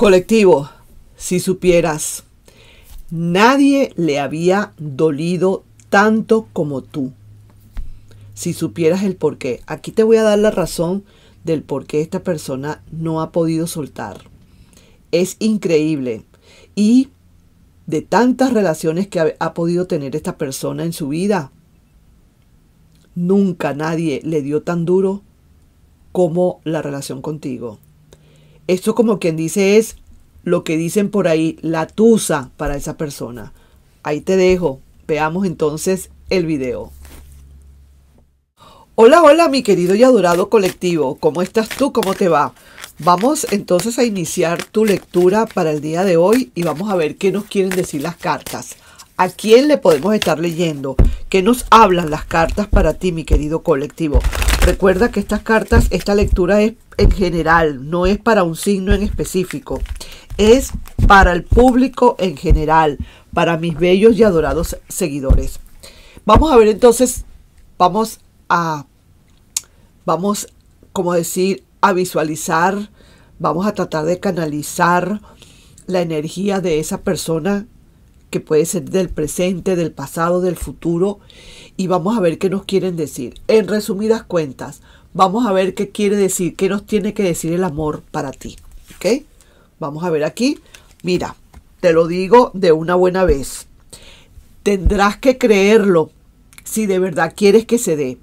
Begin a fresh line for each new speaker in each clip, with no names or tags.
Colectivo, si supieras, nadie le había dolido tanto como tú. Si supieras el por qué. Aquí te voy a dar la razón del por qué esta persona no ha podido soltar. Es increíble. Y de tantas relaciones que ha, ha podido tener esta persona en su vida, nunca nadie le dio tan duro como la relación contigo. Esto como quien dice es lo que dicen por ahí, la tusa para esa persona. Ahí te dejo. Veamos entonces el video. Hola, hola mi querido y adorado colectivo. ¿Cómo estás tú? ¿Cómo te va? Vamos entonces a iniciar tu lectura para el día de hoy y vamos a ver qué nos quieren decir las cartas. ¿A quién le podemos estar leyendo? ¿Qué nos hablan las cartas para ti, mi querido colectivo? Recuerda que estas cartas, esta lectura es en general, no es para un signo en específico, es para el público en general, para mis bellos y adorados seguidores. Vamos a ver entonces, vamos a, vamos, como decir, a visualizar, vamos a tratar de canalizar la energía de esa persona que puede ser del presente, del pasado, del futuro, y vamos a ver qué nos quieren decir. En resumidas cuentas, Vamos a ver qué quiere decir, qué nos tiene que decir el amor para ti. ¿Ok? Vamos a ver aquí. Mira, te lo digo de una buena vez. Tendrás que creerlo si de verdad quieres que se dé.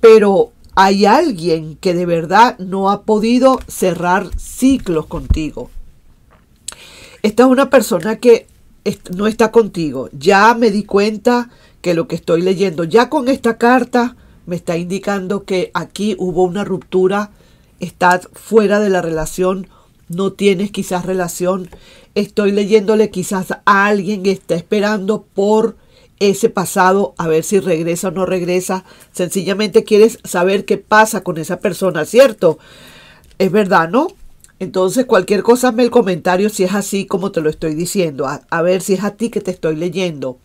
Pero hay alguien que de verdad no ha podido cerrar ciclos contigo. Esta es una persona que no está contigo. Ya me di cuenta que lo que estoy leyendo, ya con esta carta, me está indicando que aquí hubo una ruptura, estás fuera de la relación, no tienes quizás relación. Estoy leyéndole quizás a alguien que está esperando por ese pasado, a ver si regresa o no regresa. Sencillamente quieres saber qué pasa con esa persona, ¿cierto? Es verdad, ¿no? Entonces, cualquier cosa, me el comentario si es así como te lo estoy diciendo. a ver si es a ti que te estoy leyendo.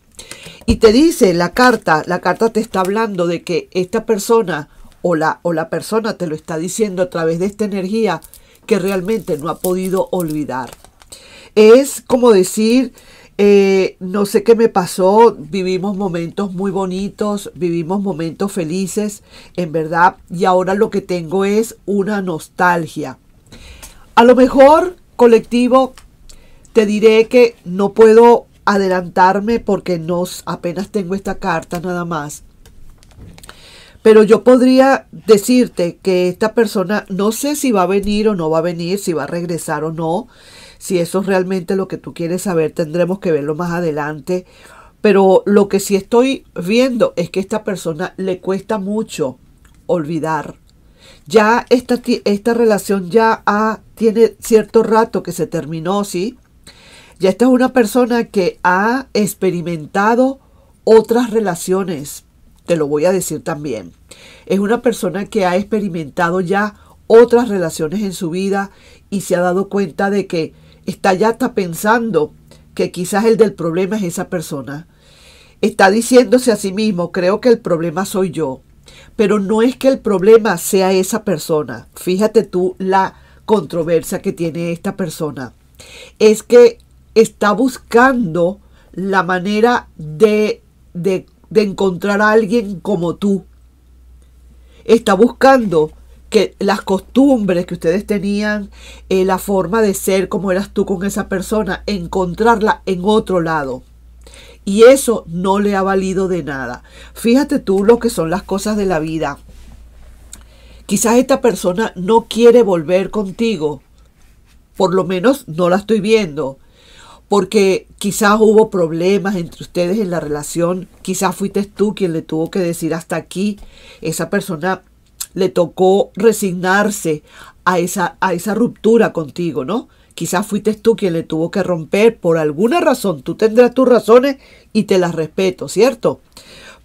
Y te dice la carta, la carta te está hablando de que esta persona o la, o la persona te lo está diciendo a través de esta energía que realmente no ha podido olvidar. Es como decir, eh, no sé qué me pasó, vivimos momentos muy bonitos, vivimos momentos felices, en verdad, y ahora lo que tengo es una nostalgia. A lo mejor, colectivo, te diré que no puedo adelantarme porque no apenas tengo esta carta nada más. Pero yo podría decirte que esta persona no sé si va a venir o no va a venir, si va a regresar o no. Si eso es realmente lo que tú quieres saber, tendremos que verlo más adelante. Pero lo que sí estoy viendo es que esta persona le cuesta mucho olvidar. Ya esta, esta relación ya tiene cierto rato que se terminó, ¿sí? Ya esta es una persona que ha experimentado otras relaciones, te lo voy a decir también. Es una persona que ha experimentado ya otras relaciones en su vida y se ha dado cuenta de que está ya hasta pensando que quizás el del problema es esa persona. Está diciéndose a sí mismo, creo que el problema soy yo. Pero no es que el problema sea esa persona. Fíjate tú la controversia que tiene esta persona. Es que está buscando la manera de, de, encontrar a alguien como tú. Está buscando que las costumbres que ustedes tenían, eh, la forma de ser como eras tú con esa persona, encontrarla en otro lado. Y eso no le ha valido de nada. Fíjate tú lo que son las cosas de la vida. Quizás esta persona no quiere volver contigo. Por lo menos no la estoy viendo porque quizás hubo problemas entre ustedes en la relación, quizás fuiste tú quien le tuvo que decir hasta aquí, esa persona le tocó resignarse a esa, a esa ruptura contigo, ¿no? Quizás fuiste tú quien le tuvo que romper por alguna razón, tú tendrás tus razones y te las respeto, ¿cierto?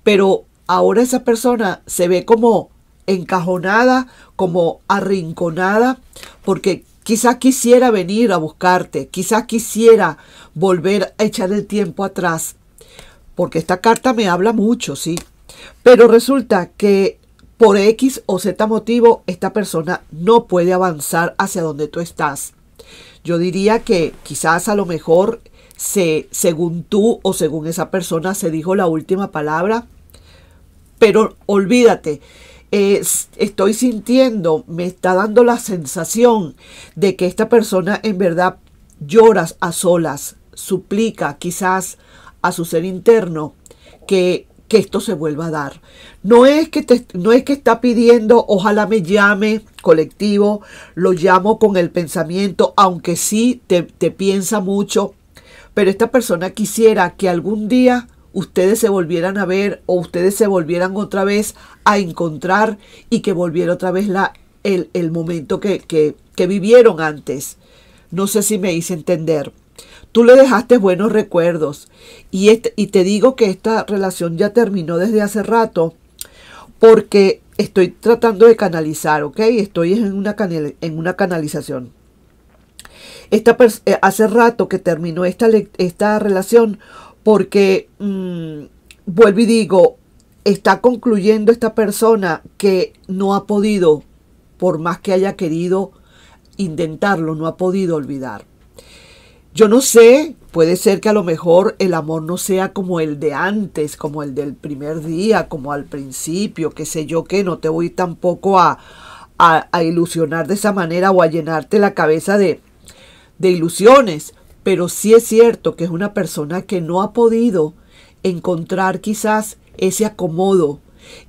Pero ahora esa persona se ve como encajonada, como arrinconada, porque quizás quisiera venir a buscarte, quizás quisiera volver a echar el tiempo atrás, porque esta carta me habla mucho, ¿sí? Pero resulta que por X o Z motivo esta persona no puede avanzar hacia donde tú estás. Yo diría que quizás a lo mejor se, según tú o según esa persona se dijo la última palabra, pero olvídate estoy sintiendo, me está dando la sensación de que esta persona en verdad llora a solas, suplica quizás a su ser interno que, que esto se vuelva a dar. No es, que no es que está pidiendo, ojalá me llame colectivo, lo llamo con el pensamiento, aunque sí te, te piensa mucho, pero esta persona quisiera que algún día ustedes se volvieran a ver o ustedes se volvieran otra vez a encontrar y que volviera otra vez la, el, el momento que, que, vivieron antes. No sé si me hice entender. Tú le dejaste buenos recuerdos y, este, y te digo que esta relación ya terminó desde hace rato porque estoy tratando de canalizar, ¿ok? Estoy en una, en una canalización. Esta eh, hace rato que terminó esta, esta relación porque mm, vuelvo y digo, está concluyendo esta persona que no ha podido, por más que haya querido intentarlo, no ha podido olvidar. Yo no sé, puede ser que a lo mejor el amor no sea como el de antes, como el del primer día, como al principio, qué sé yo, qué. no te voy tampoco a, a, ilusionar de esa manera o a llenarte la cabeza de, de ilusiones. Pero sí es cierto que es una persona que no ha podido encontrar quizás ese acomodo,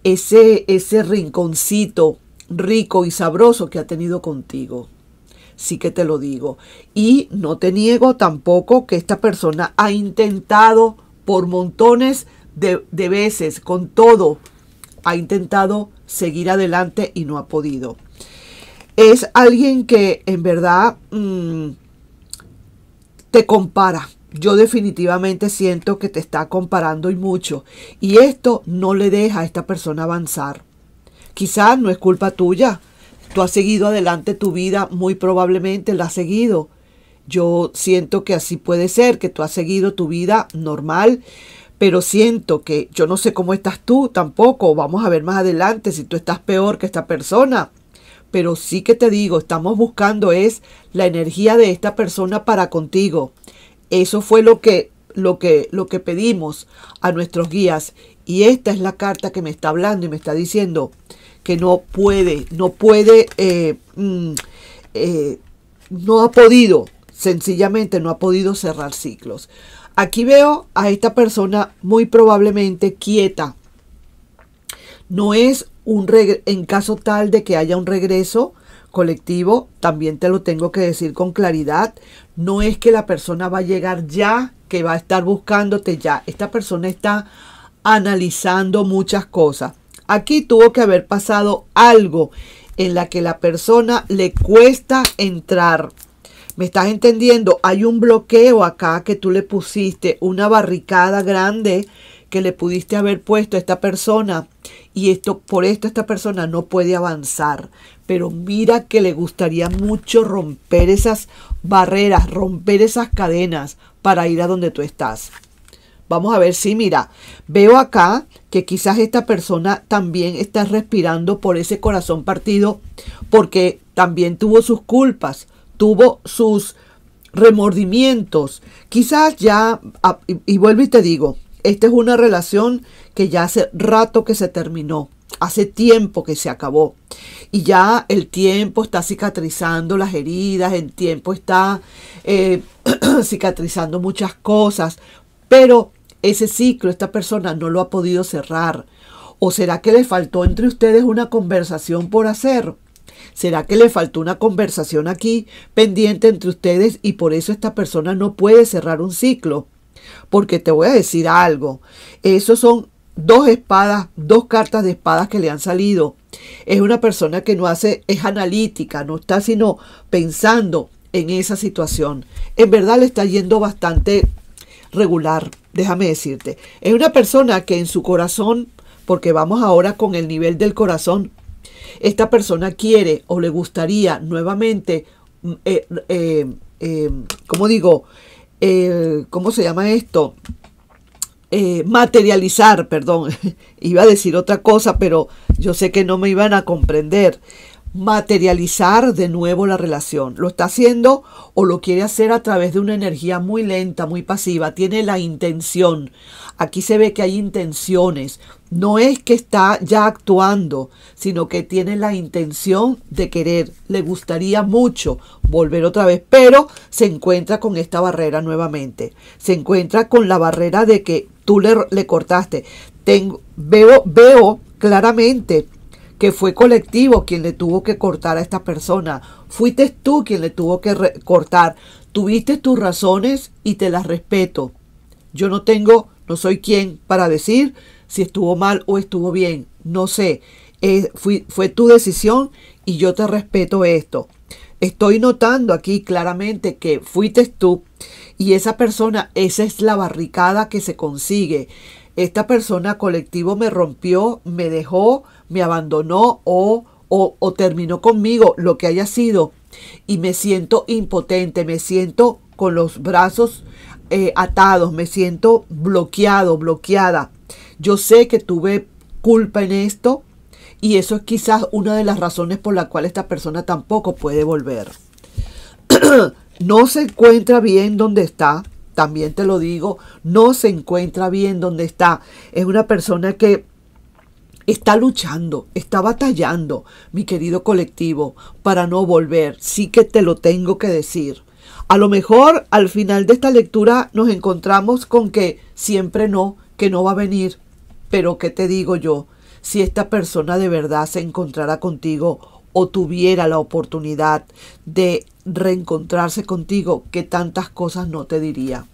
ese, ese rinconcito rico y sabroso que ha tenido contigo. Sí que te lo digo. Y no te niego tampoco que esta persona ha intentado por montones de, veces, con todo, ha intentado seguir adelante y no ha podido. Es alguien que en verdad mm, te compara. Yo definitivamente siento que te está comparando y mucho. Y esto no le deja a esta persona avanzar. Quizás no es culpa tuya. Tú has seguido adelante tu vida, muy probablemente la has seguido. Yo siento que así puede ser, que tú has seguido tu vida normal, pero siento que yo no sé cómo estás tú tampoco. Vamos a ver más adelante si tú estás peor que esta persona pero sí que te digo, estamos buscando es la energía de esta persona para contigo. Eso fue lo que, lo que, lo que pedimos a nuestros guías. Y esta es la carta que me está hablando y me está diciendo que no puede, no puede, eh, mm, eh, no ha podido, sencillamente no ha podido cerrar ciclos. Aquí veo a esta persona muy probablemente quieta. No es en caso tal de que haya un regreso colectivo, también te lo tengo que decir con claridad, no es que la persona va a llegar ya, que va a estar buscándote ya. Esta persona está analizando muchas cosas. Aquí tuvo que haber pasado algo en la que la persona le cuesta entrar. ¿Me estás entendiendo? Hay un bloqueo acá que tú le pusiste, una barricada grande que le pudiste haber puesto a esta persona y esto, por esto esta persona no puede avanzar. Pero mira que le gustaría mucho romper esas barreras, romper esas cadenas para ir a donde tú estás. Vamos a ver si, mira, veo acá que quizás esta persona también está respirando por ese corazón partido porque también tuvo sus culpas, tuvo sus remordimientos. Quizás ya, ah, y vuelvo y te digo, esta es una relación que ya hace rato que se terminó, hace tiempo que se acabó. Y ya el tiempo está cicatrizando las heridas, el tiempo está eh, cicatrizando muchas cosas, pero ese ciclo esta persona no lo ha podido cerrar. ¿O será que le faltó entre ustedes una conversación por hacer? ¿Será que le faltó una conversación aquí pendiente entre ustedes y por eso esta persona no puede cerrar un ciclo? Porque te voy a decir algo, esos son dos espadas, dos cartas de espadas que le han salido. Es una persona que no hace, es analítica, no está sino pensando en esa situación. En verdad le está yendo bastante regular, déjame decirte. Es una persona que en su corazón, porque vamos ahora con el nivel del corazón, esta persona quiere o le gustaría nuevamente, mm, eh, eh, eh, como digo, eh, ¿cómo se llama esto? Eh, materializar, perdón, iba a decir otra cosa, pero yo sé que no me iban a comprender materializar de nuevo la relación. Lo está haciendo o lo quiere hacer a través de una energía muy lenta, muy pasiva. Tiene la intención. Aquí se ve que hay intenciones. No es que está ya actuando, sino que tiene la intención de querer. Le gustaría mucho volver otra vez, pero se encuentra con esta barrera nuevamente. Se encuentra con la barrera de que tú le, le cortaste. Tengo, veo, veo claramente que fue colectivo quien le tuvo que cortar a esta persona. Fuiste tú quien le tuvo que cortar. Tuviste tus razones y te las respeto. Yo no tengo, no soy quien para decir si estuvo mal o estuvo bien. No sé. Eh, fue tu decisión y yo te respeto esto. Estoy notando aquí claramente que fuiste tú y esa persona, esa es la barricada que se consigue esta persona colectivo me rompió, me dejó, me abandonó o, o, terminó conmigo, lo que haya sido, y me siento impotente, me siento con los brazos eh, atados, me siento bloqueado, bloqueada. Yo sé que tuve culpa en esto y eso es quizás una de las razones por la cual esta persona tampoco puede volver. no se encuentra bien donde está, también te lo digo, no se encuentra bien donde está. Es una persona que está luchando, está batallando, mi querido colectivo, para no volver. Sí que te lo tengo que decir. A lo mejor al final de esta lectura nos encontramos con que siempre no, que no va a venir. Pero ¿qué te digo yo? Si esta persona de verdad se encontrara contigo o tuviera la oportunidad de reencontrarse contigo que tantas cosas no te diría.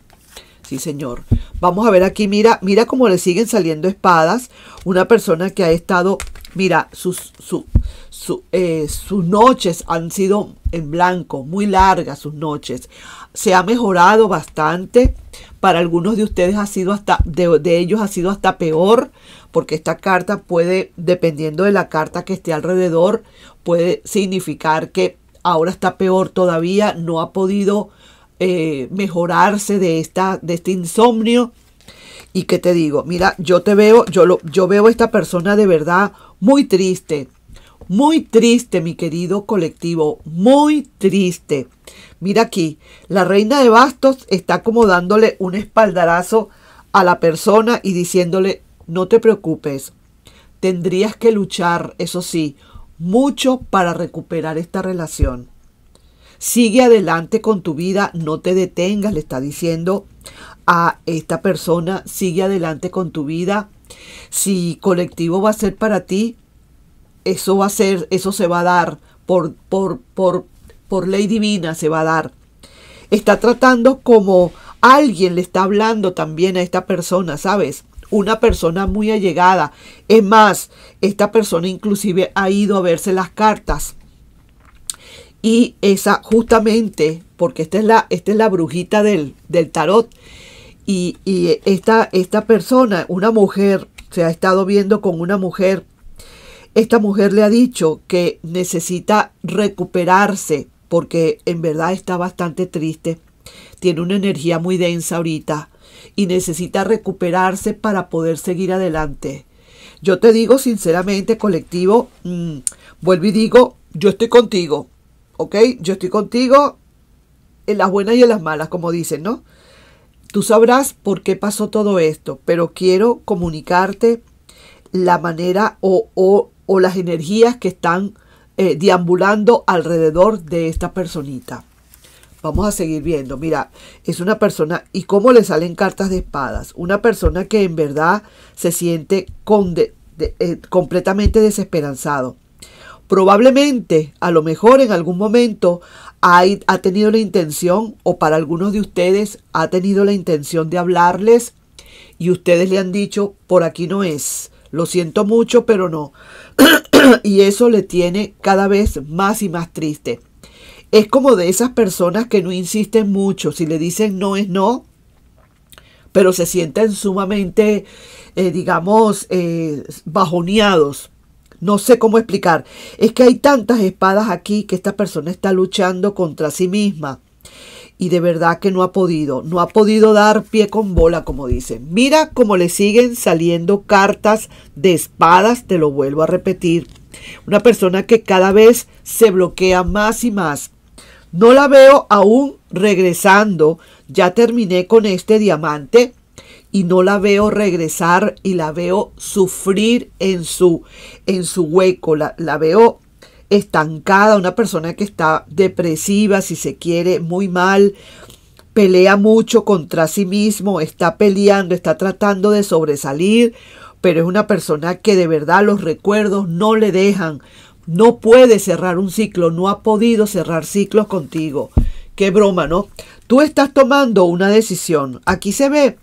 Sí, señor. Vamos a ver aquí, mira, mira cómo le siguen saliendo espadas. Una persona que ha estado, mira, sus, su, su, eh, sus noches han sido en blanco, muy largas sus noches. Se ha mejorado bastante. Para algunos de ustedes ha sido hasta, de ellos ha sido hasta peor, porque esta carta puede, dependiendo de la carta que esté alrededor, puede significar que ahora está peor todavía, no ha podido eh, mejorarse de, esta, de este insomnio. Y que te digo, mira, yo te veo, yo, lo, yo veo a esta persona de verdad muy triste, muy triste, mi querido colectivo, muy triste. Mira aquí, la reina de bastos está como dándole un espaldarazo a la persona y diciéndole, no te preocupes, tendrías que luchar, eso sí, mucho para recuperar esta relación. Sigue adelante con tu vida, no te detengas, le está diciendo a esta persona, sigue adelante con tu vida. Si colectivo va a ser para ti, eso va a ser, eso se va a dar por, por, por, por ley divina, se va a dar. Está tratando como alguien le está hablando también a esta persona, ¿sabes? una persona muy allegada. Es más, esta persona inclusive ha ido a verse las cartas. Y esa justamente, porque esta es la, esta es la brujita del, tarot. Y, y, esta, esta persona, una mujer, se ha estado viendo con una mujer. Esta mujer le ha dicho que necesita recuperarse porque en verdad está bastante triste. Tiene una energía muy densa ahorita y necesita recuperarse para poder seguir adelante. Yo te digo sinceramente, colectivo, mm, vuelvo y digo, yo estoy contigo, ¿ok? Yo estoy contigo en las buenas y en las malas, como dicen, ¿no? Tú sabrás por qué pasó todo esto, pero quiero comunicarte la manera o, o, o las energías que están diambulando eh, deambulando alrededor de esta personita. Vamos a seguir viendo. Mira, es una persona, ¿y cómo le salen cartas de espadas? Una persona que en verdad se siente eh, completamente desesperanzado. Probablemente, a lo mejor en algún momento, ha tenido la intención, o para algunos de ustedes, ha tenido la intención de hablarles y ustedes le han dicho, por aquí no es. Lo siento mucho, pero no. y eso le tiene cada vez más y más triste. Es como de esas personas que no insisten mucho, si le dicen no es no, pero se sienten sumamente, eh, digamos, eh, bajoneados. No sé cómo explicar. Es que hay tantas espadas aquí que esta persona está luchando contra sí misma. Y de verdad que no ha podido, no ha podido dar pie con bola, como dicen. Mira cómo le siguen saliendo cartas de espadas, te lo vuelvo a repetir. Una persona que cada vez se bloquea más y más. No la veo aún regresando. Ya terminé con este diamante y no la veo regresar y la veo sufrir en su, en su hueco. La, la veo estancada, una persona que está depresiva, si se quiere, muy mal, pelea mucho contra sí mismo, está peleando, está tratando de sobresalir, pero es una persona que de verdad los recuerdos no le dejan, no puede cerrar un ciclo, no ha podido cerrar ciclos contigo. Qué broma, ¿no? Tú estás tomando una decisión. Aquí se ve.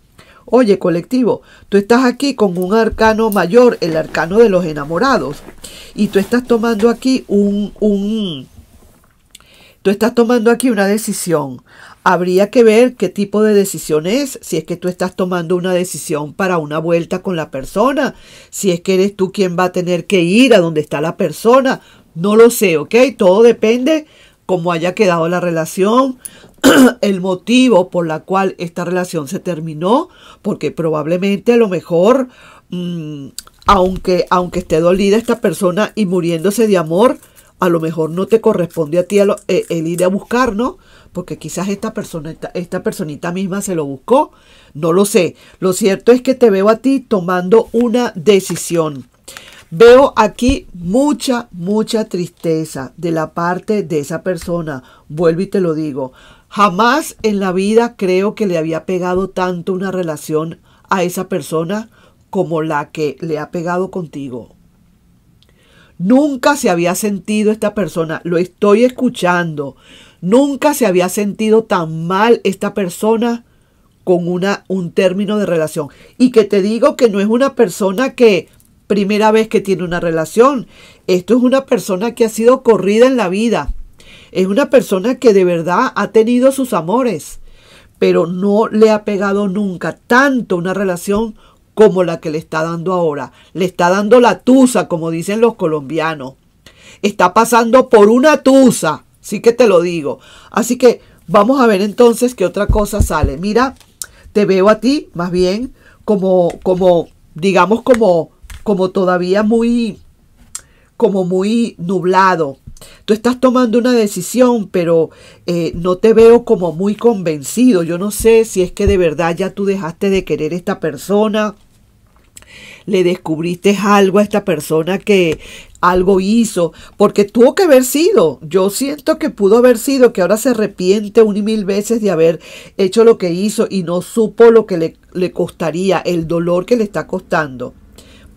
Oye, colectivo, tú estás aquí con un arcano mayor, el arcano de los enamorados. Y tú estás tomando aquí un, un, tú estás tomando aquí una decisión. Habría que ver qué tipo de decisión es, si es que tú estás tomando una decisión para una vuelta con la persona, si es que eres tú quien va a tener que ir a donde está la persona, no lo sé, ¿ok? Todo depende cómo haya quedado la relación, el motivo por la cual esta relación se terminó, porque probablemente a lo mejor, mm, aunque, aunque esté dolida esta persona y muriéndose de amor, a lo mejor no te corresponde a ti eh, el ir a buscar, ¿no? porque quizás esta, persona, esta personita misma se lo buscó, no lo sé. Lo cierto es que te veo a ti tomando una decisión. Veo aquí mucha, mucha tristeza de la parte de esa persona. Vuelvo y te lo digo. Jamás en la vida creo que le había pegado tanto una relación a esa persona como la que le ha pegado contigo. Nunca se había sentido esta persona. Lo estoy escuchando. Nunca se había sentido tan mal esta persona con una, un término de relación. Y que te digo que no es una persona que primera vez que tiene una relación. Esto es una persona que ha sido corrida en la vida. Es una persona que de verdad ha tenido sus amores, pero no le ha pegado nunca tanto una relación como la que le está dando ahora. Le está dando la tusa, como dicen los colombianos. Está pasando por una tusa Sí que te lo digo. Así que vamos a ver entonces qué otra cosa sale. Mira, te veo a ti más bien como, como digamos, como, como todavía muy, como muy nublado. Tú estás tomando una decisión, pero eh, no te veo como muy convencido. Yo no sé si es que de verdad ya tú dejaste de querer a esta persona le descubriste algo a esta persona que, algo hizo, porque tuvo que haber sido. Yo siento que pudo haber sido, que ahora se arrepiente un y mil veces de haber hecho lo que hizo y no supo lo que le, le costaría, el dolor que le está costando.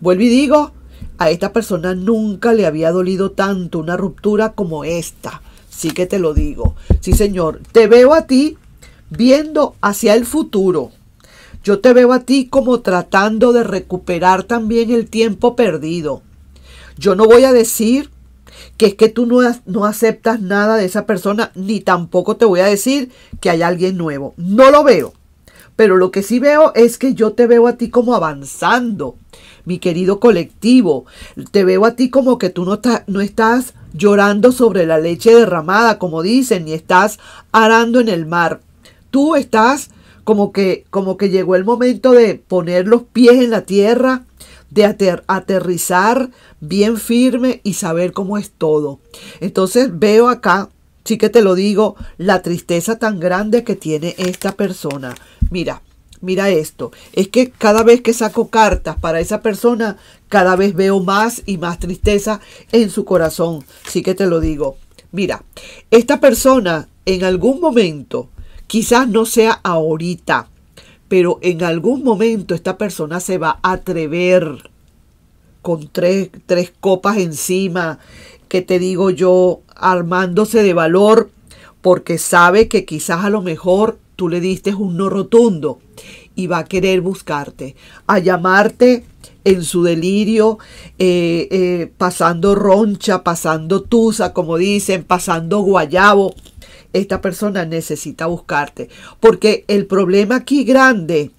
Vuelvo y digo, a esta persona nunca le había dolido tanto una ruptura como esta. Sí que te lo digo. Sí, señor, te veo a ti viendo hacia el futuro. Yo te veo a ti como tratando de recuperar también el tiempo perdido. Yo no voy a decir que es que tú no, no, aceptas nada de esa persona, ni tampoco te voy a decir que hay alguien nuevo. No lo veo. Pero lo que sí veo es que yo te veo a ti como avanzando, mi querido colectivo. Te veo a ti como que tú no, no estás llorando sobre la leche derramada, como dicen, ni estás arando en el mar. Tú estás como que, como que llegó el momento de poner los pies en la tierra de aterrizar bien firme y saber cómo es todo. Entonces veo acá, sí que te lo digo, la tristeza tan grande que tiene esta persona. Mira, mira esto, es que cada vez que saco cartas para esa persona, cada vez veo más y más tristeza en su corazón, sí que te lo digo. Mira, esta persona en algún momento, quizás no sea ahorita, pero en algún momento esta persona se va a atrever con tres, copas encima, que te digo yo, armándose de valor, porque sabe que quizás a lo mejor tú le diste un no rotundo y va a querer buscarte, a llamarte en su delirio, eh, eh, pasando roncha, pasando tusa, como dicen, pasando guayabo esta persona necesita buscarte. Porque el problema aquí grande,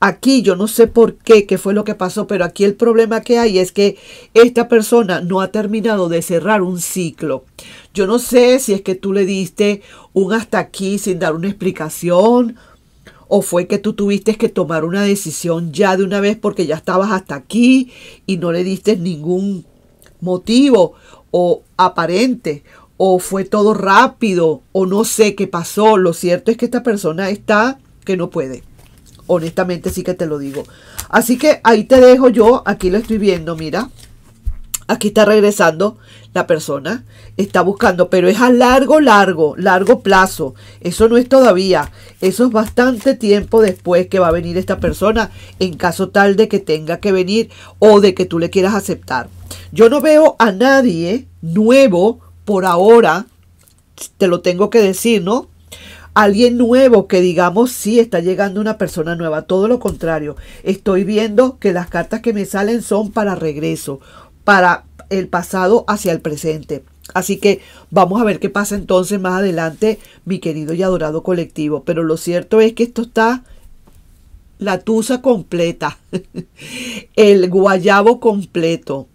aquí yo no sé por qué, qué fue lo que pasó, pero aquí el problema que hay es que esta persona no ha terminado de cerrar un ciclo. Yo no sé si es que tú le diste un hasta aquí sin dar una explicación o fue que tú tuviste que tomar una decisión ya de una vez porque ya estabas hasta aquí y no le diste ningún motivo o aparente o fue todo rápido, o no sé qué pasó. Lo cierto es que esta persona está que no puede. Honestamente sí que te lo digo. Así que ahí te dejo yo, aquí lo estoy viendo, mira. Aquí está regresando la persona, está buscando, pero es a largo, largo, largo plazo. Eso no es todavía, eso es bastante tiempo después que va a venir esta persona en caso tal de que tenga que venir o de que tú le quieras aceptar. Yo no veo a nadie nuevo por ahora, te lo tengo que decir, ¿no? Alguien nuevo que digamos, sí, está llegando una persona nueva. Todo lo contrario, estoy viendo que las cartas que me salen son para regreso, para el pasado hacia el presente. Así que vamos a ver qué pasa entonces más adelante, mi querido y adorado colectivo. Pero lo cierto es que esto está la tusa completa, el guayabo completo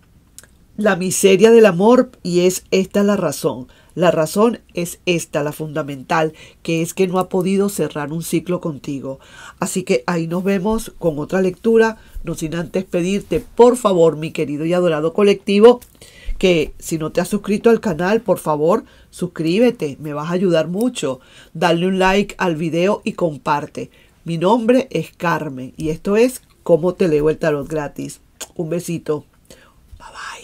la miseria del amor y es esta la razón. La razón es esta, la fundamental, que es que no ha podido cerrar un ciclo contigo. Así que ahí nos vemos con otra lectura, no sin antes pedirte, por favor, mi querido y adorado colectivo, que si no te has suscrito al canal, por favor, suscríbete, me vas a ayudar mucho. Dale un like al video y comparte. Mi nombre es Carmen y esto es Cómo te leo el tarot gratis. Un besito. Bye bye.